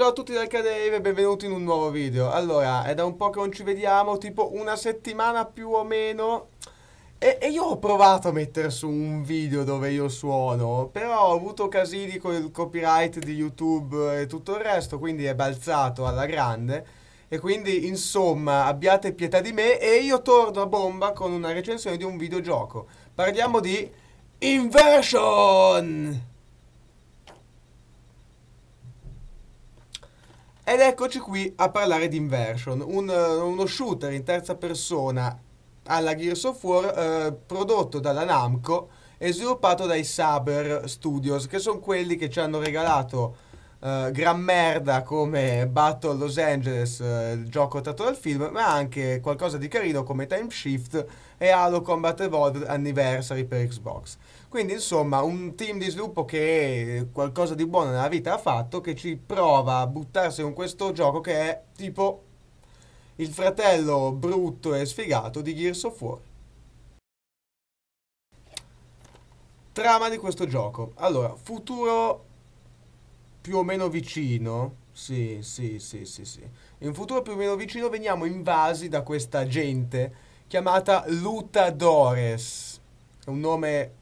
Ciao a tutti dal Cadave e benvenuti in un nuovo video. Allora, è da un po' che non ci vediamo, tipo una settimana più o meno. E, e, io ho provato a mettere su un video dove io suono, però ho avuto casini con il copyright di YouTube e tutto il resto, quindi è balzato alla grande. E quindi, insomma, abbiate pietà di me e io torno a bomba con una recensione di un videogioco. Parliamo di Inversion! Ed eccoci qui a parlare di Inversion, un, eh, uno shooter in terza persona alla Gears of War eh, prodotto dalla Namco e sviluppato dai Saber Studios, che sono quelli che ci hanno regalato Uh, gran merda come Battle Los Angeles, uh, il gioco tratto dal film, ma anche qualcosa di carino come Time Shift e Halo Combat Evolved Anniversary per Xbox. Quindi insomma un team di sviluppo che qualcosa di buono nella vita ha fatto, che ci prova a buttarsi con questo gioco che è tipo il fratello brutto e sfigato di Gears of War. Trama di questo gioco. Allora, futuro più o meno vicino. Sì, sì, sì, sì, sì. In futuro più o meno vicino veniamo invasi da questa gente chiamata Lutadores. È un nome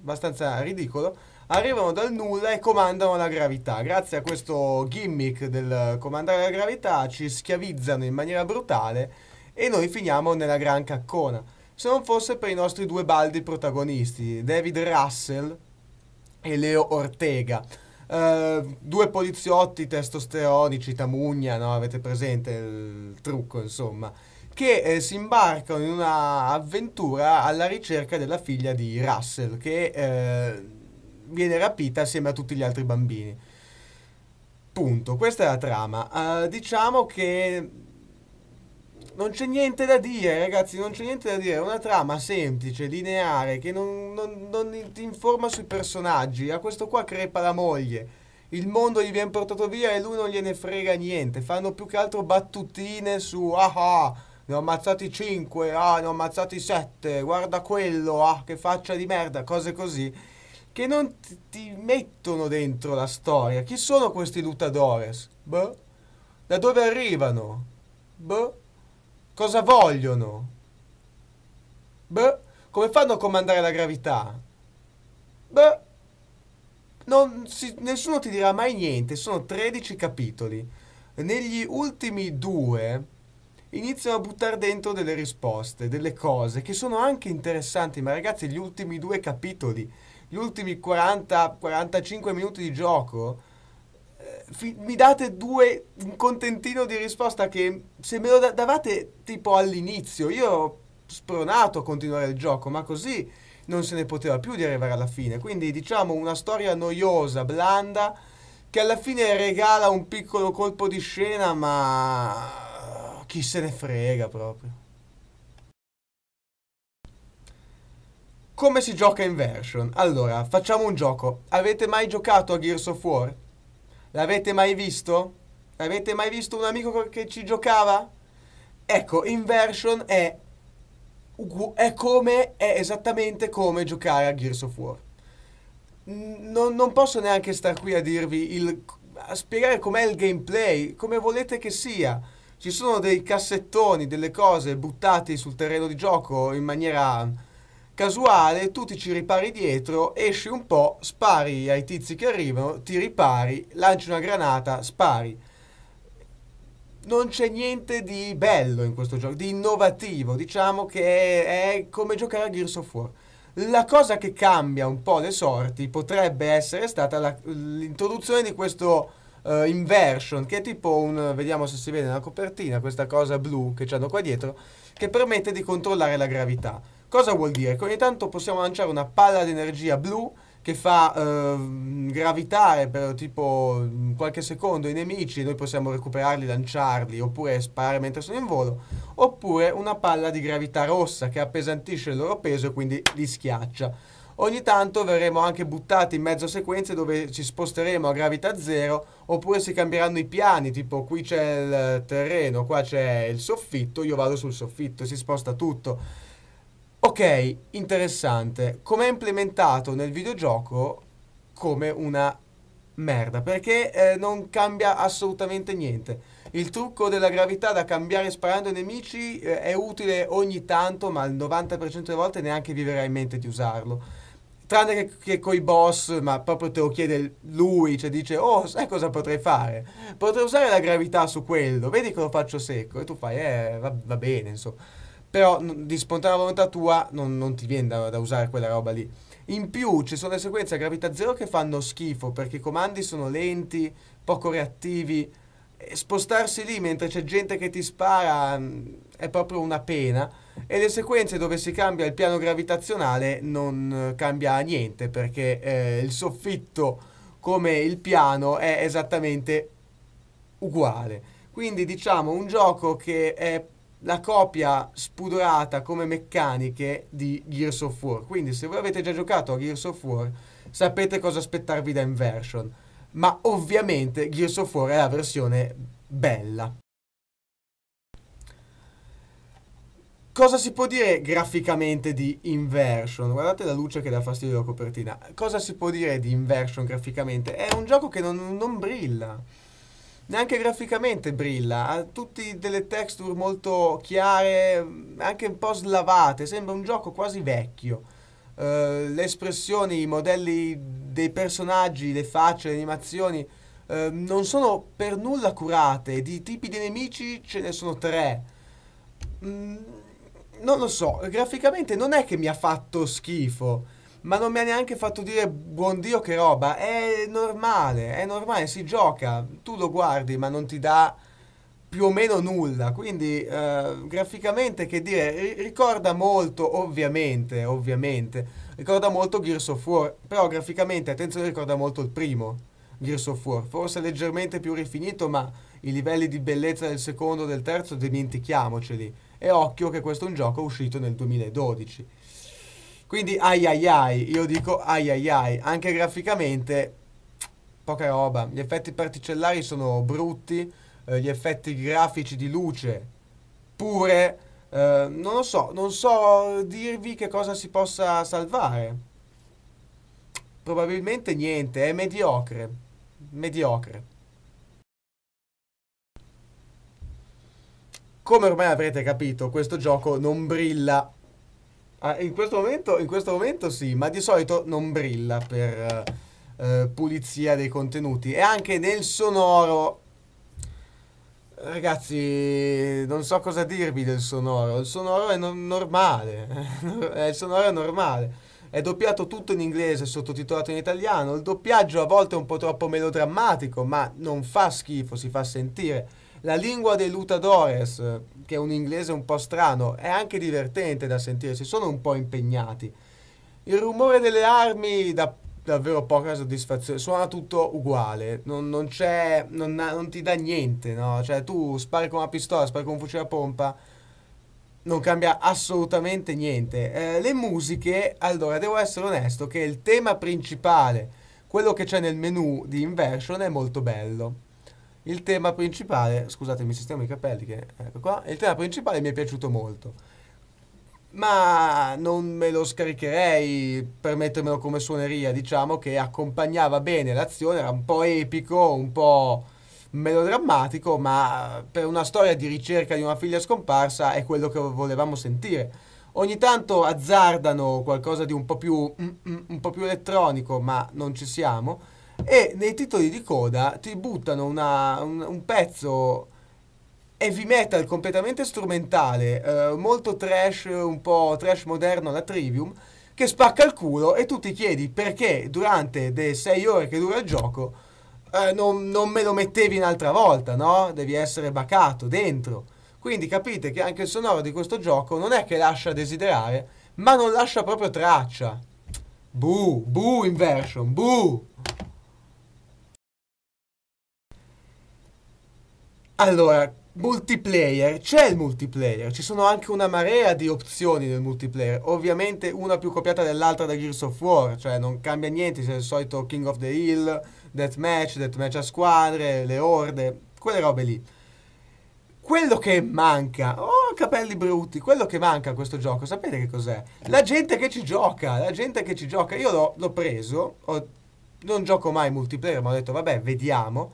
abbastanza ridicolo. Arrivano dal nulla e comandano la gravità. Grazie a questo gimmick del comandare la gravità ci schiavizzano in maniera brutale e noi finiamo nella gran caccona. Se non fosse per i nostri due baldi protagonisti, David Russell e Leo Ortega eh, due poliziotti testosteronici, Tamugna, no? avete presente il trucco, insomma, che eh, si imbarcano in una avventura alla ricerca della figlia di Russell, che eh, viene rapita assieme a tutti gli altri bambini. Punto, questa è la trama. Uh, diciamo che non c'è niente da dire, ragazzi, non c'è niente da dire. È una trama semplice, lineare, che non, non, non, ti informa sui personaggi. A questo qua crepa la moglie. Il mondo gli viene portato via e lui non gliene frega niente. Fanno più che altro battutine su ah ah, ne ho ammazzati 5, ah ne ho ammazzati 7, guarda quello, ah che faccia di merda, cose così. Che non ti, ti mettono dentro la storia. Chi sono questi lutadores? Boh. Da dove arrivano? Boh Cosa vogliono? Beh, come fanno a comandare la gravità? Beh, si, nessuno ti dirà mai niente, sono 13 capitoli. Negli ultimi due iniziano a buttare dentro delle risposte, delle cose che sono anche interessanti, ma ragazzi gli ultimi due capitoli, gli ultimi 40-45 minuti di gioco fi- mi date due, un contentino di risposta che se me lo da- davate tipo all'inizio, io ho spronato a continuare il gioco, ma così non se ne poteva più di arrivare alla fine. Quindi diciamo una storia noiosa, blanda, che alla fine regala un piccolo colpo di scena, ma chi se ne frega proprio. Come si gioca in version? Allora, facciamo un gioco. Avete mai giocato a Gears of War? L'avete mai visto? Avete mai visto un amico che ci giocava? Ecco, inversion è, è come, è esattamente come giocare a Gears of War. Non, non posso neanche star qui a dirvi il, a spiegare com'è il gameplay, come volete che sia. Ci sono dei cassettoni, delle cose buttate sul terreno di gioco in maniera casuale, tu ti ci ripari dietro, esci un po', spari ai tizi che arrivano, ti ripari, lanci una granata, spari. Non c'è niente di bello in questo gioco, di innovativo, diciamo che è come giocare a Gears of War. La cosa che cambia un po' le sorti potrebbe essere stata la, l'introduzione di questo uh, inversion, che è tipo un, vediamo se si vede nella copertina, questa cosa blu che c'hanno qua dietro, che permette di controllare la gravità Cosa vuol dire? Che ogni tanto possiamo lanciare una palla di energia blu che fa eh, gravitare per tipo qualche secondo i nemici, noi possiamo recuperarli, lanciarli, oppure sparare mentre sono in volo, oppure una palla di gravità rossa che appesantisce il loro peso e quindi li schiaccia. Ogni tanto verremo anche buttati in mezzo a sequenze dove ci sposteremo a gravità zero oppure si cambieranno i piani, tipo qui c'è il terreno, qua c'è il soffitto, io vado sul soffitto, si sposta tutto Ok, interessante. Com'è implementato nel videogioco come una merda, perché eh, non cambia assolutamente niente. Il trucco della gravità da cambiare sparando ai nemici eh, è utile ogni tanto, ma il 90% delle volte neanche vi verrà in mente di usarlo. Tranne che, che coi boss, ma proprio te lo chiede lui, cioè dice, oh, sai cosa potrei fare? Potrei usare la gravità su quello, vedi che lo faccio secco, e tu fai, eh, va, va bene, insomma però di spontanea volontà tua non, non ti viene da, da, usare quella roba lì. In più ci sono le sequenze a gravità zero che fanno schifo perché i comandi sono lenti, poco reattivi. E spostarsi lì mentre c'è gente che ti spara mm, è proprio una pena. E le sequenze dove si cambia il piano gravitazionale non eh, cambia niente perché eh, il soffitto come il piano è esattamente uguale. Quindi diciamo un gioco che è la copia spudorata come meccaniche di Gears of War. Quindi se voi avete già giocato a Gears of War sapete cosa aspettarvi da Inversion. Ma ovviamente Gears of War è la versione bella. Cosa si può dire graficamente di Inversion? Guardate la luce che dà fastidio alla copertina. Cosa si può dire di Inversion graficamente? È un gioco che non, non brilla neanche graficamente brilla, ha tutte delle texture molto chiare, anche un po' slavate, sembra un gioco quasi vecchio. Uh, le espressioni, i modelli dei personaggi, le facce, le animazioni uh, non sono per nulla curate, di tipi di nemici ce ne sono tre. Mm, non lo so, graficamente non è che mi ha fatto schifo ma non mi ha neanche fatto dire buon Dio che roba, è normale, è normale, si gioca, tu lo guardi ma non ti dà più o meno nulla, quindi eh, graficamente che dire, ricorda molto ovviamente, ovviamente, ricorda molto Gears of War, però graficamente attenzione ricorda molto il primo Gears of War, forse leggermente più rifinito ma i livelli di bellezza del secondo del terzo dimentichiamoceli e occhio che questo è un gioco uscito nel 2012. Quindi ai ai ai, io dico ai ai ai, anche graficamente poca roba. Gli effetti particellari sono brutti, eh, gli effetti grafici di luce pure, eh, non lo so, non so dirvi che cosa si possa salvare. Probabilmente niente, è mediocre, mediocre. Come ormai avrete capito, questo gioco non brilla Ah, in, questo momento, in, questo momento, sì, ma di solito non brilla per eh, eh, pulizia dei contenuti. E anche nel sonoro... Ragazzi, non so cosa dirvi del sonoro. Il sonoro è no normale. Eh, il sonoro è normale. È doppiato tutto in inglese, sottotitolato in italiano. Il doppiaggio a volte è un po' troppo melodrammatico, ma non fa schifo, si fa sentire la lingua dei Lutadores, che è un inglese un po' strano, è anche divertente da sentire, si sono un po' impegnati. Il rumore delle armi dà davvero poca soddisfazione, suona tutto uguale, non, non, non, non ti dà niente, no? Cioè tu spari con una pistola, spari con un fucile a pompa, non cambia assolutamente niente. Eh, le musiche, allora devo essere onesto che il tema principale, quello che c'è nel menu di Inversion è molto bello. Il tema principale, scusatemi, sistemo i capelli che ecco qua, il tema principale mi è piaciuto molto. Ma non me lo scaricherei per mettermelo come suoneria, diciamo che accompagnava bene l'azione, era un po' epico, un po' melodrammatico, ma per una storia di ricerca di una figlia scomparsa è quello che volevamo sentire. Ogni tanto azzardano qualcosa di un po' più, un po più elettronico, ma non ci siamo e nei titoli di coda ti buttano una, un, un, pezzo heavy metal completamente strumentale, eh, molto trash, un po' trash moderno la Trivium, che spacca il culo e tu ti chiedi perché durante le 6 ore che dura il gioco eh, non, non, me lo mettevi un'altra volta, no? Devi essere bacato dentro. Quindi capite che anche il sonoro di questo gioco non è che lascia desiderare, ma non lascia proprio traccia. Boo, boo inversion, boo! Allora, multiplayer, c'è il multiplayer, ci sono anche una marea di opzioni nel multiplayer, ovviamente una più copiata dell'altra da Gears of War, cioè non cambia niente, c'è il solito King of the Hill, Deathmatch, Deathmatch a squadre, le orde, quelle robe lì. Quello che manca, oh capelli brutti, quello che manca a questo gioco, sapete che cos'è? La gente che ci gioca, la gente che ci gioca, io l'ho, preso, ho, non gioco mai multiplayer, ma ho detto vabbè vediamo,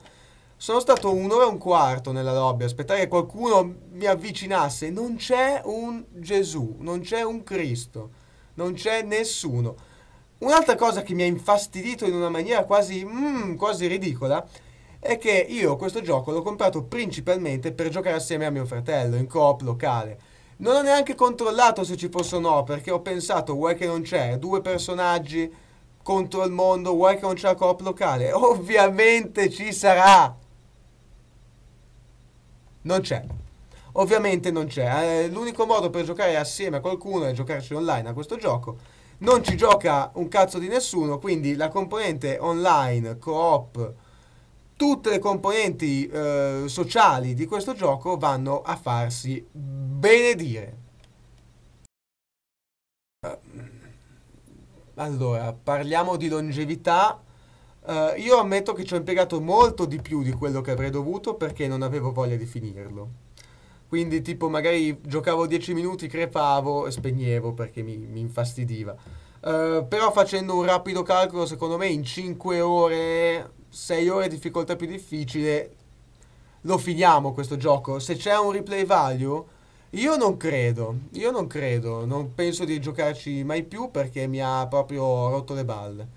sono stato un'ora e un quarto nella lobby, a aspettare che qualcuno mi avvicinasse. Non c'è un Gesù, non c'è un Cristo, non c'è nessuno. Un'altra cosa che mi ha infastidito in una maniera quasi, mm, quasi ridicola è che io questo gioco l'ho comprato principalmente per giocare assieme a mio fratello in coop locale. Non ho neanche controllato se ci fosse o no, perché ho pensato, vuoi che non c'è, due personaggi contro il mondo, vuoi che non c'è la coop locale? Ovviamente ci sarà! Non c'è. Ovviamente non c'è. Eh, l'unico modo per giocare assieme a qualcuno è giocarci online a questo gioco. Non ci gioca un cazzo di nessuno, quindi la componente online, co-op, tutte le componenti eh, sociali di questo gioco vanno a farsi benedire. Eh, allora, parliamo di longevità Uh, io ammetto che ci ho impiegato molto di più di quello che avrei dovuto perché non avevo voglia di finirlo. Quindi tipo magari giocavo 10 minuti, crepavo e spegnevo perché mi, mi infastidiva. Uh, però facendo un rapido calcolo, secondo me in 5 ore, 6 ore difficoltà più difficile, lo finiamo questo gioco. Se c'è un replay value, io non credo, io non credo, non penso di giocarci mai più perché mi ha proprio rotto le balle.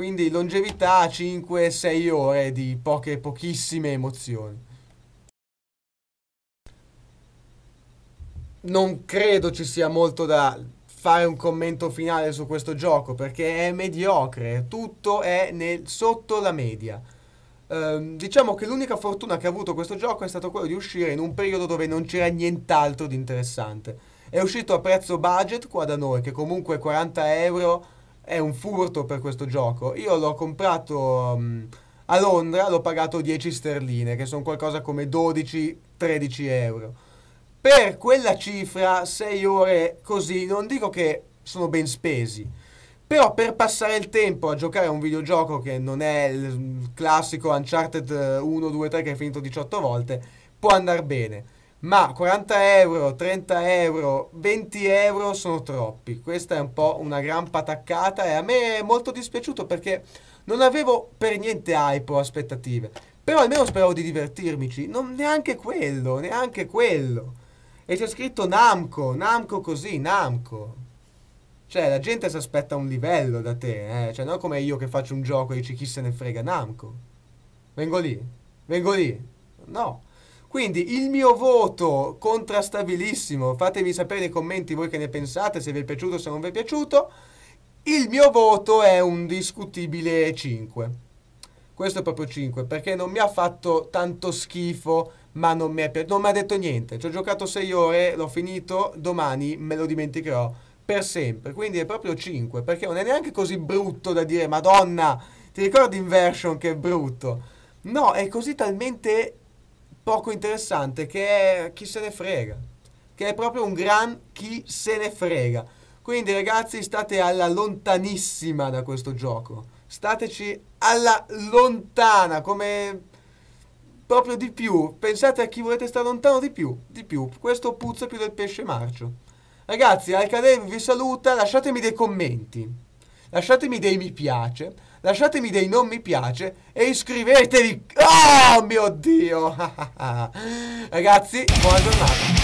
Quindi longevità 5-6 ore di poche, pochissime emozioni. Non credo ci sia molto da fare un commento finale su questo gioco perché è mediocre, tutto è nel, sotto la media. Ehm, diciamo che l'unica fortuna che ha avuto questo gioco è stato quello di uscire in un periodo dove non c'era nient'altro di interessante. È uscito a prezzo budget qua da noi, che comunque 40 euro è un furto per questo gioco. Io l'ho comprato um, a Londra, l'ho pagato 10 sterline, che sono qualcosa come 12-13 euro. Per quella cifra, 6 ore così, non dico che sono ben spesi, però per passare il tempo a giocare a un videogioco che non è il mm, classico Uncharted 1, 2, 3 che è finito 18 volte, può andare bene ma 40 euro, 30 euro, 20 euro sono troppi. Questa è un po' una gran pataccata e a me è molto dispiaciuto perché non avevo per niente hype o aspettative. Però almeno speravo di divertirmici. Non neanche quello, neanche quello. E c'è scritto Namco, Namco così, Namco. Cioè, la gente si aspetta un livello da te, eh? Cioè, non come io che faccio un gioco e dici chi se ne frega Namco. Vengo lì, vengo lì. No. Quindi il mio voto contrastabilissimo, fatemi sapere nei commenti voi che ne pensate, se vi è piaciuto o se non vi è piaciuto. Il mio voto è un discutibile 5. Questo è proprio 5, perché non mi ha fatto tanto schifo, ma non mi, è, non mi ha detto niente. Ci ho giocato 6 ore, l'ho finito, domani me lo dimenticherò per sempre. Quindi è proprio 5, perché non è neanche così brutto da dire, Madonna, ti ricordi Inversion che è brutto? No, è così talmente poco interessante che è chi se ne frega, che è proprio un gran chi se ne frega. Quindi ragazzi state alla lontanissima da questo gioco, stateci alla lontana come proprio di più, pensate a chi volete stare lontano di più, di più, questo puzza più del pesce marcio. Ragazzi, Alcadev vi saluta, lasciatemi dei commenti, lasciatemi dei mi piace, lasciatemi dei non mi piace e iscrivetevi. Oh mio Dio! Ragazzi, buona giornata.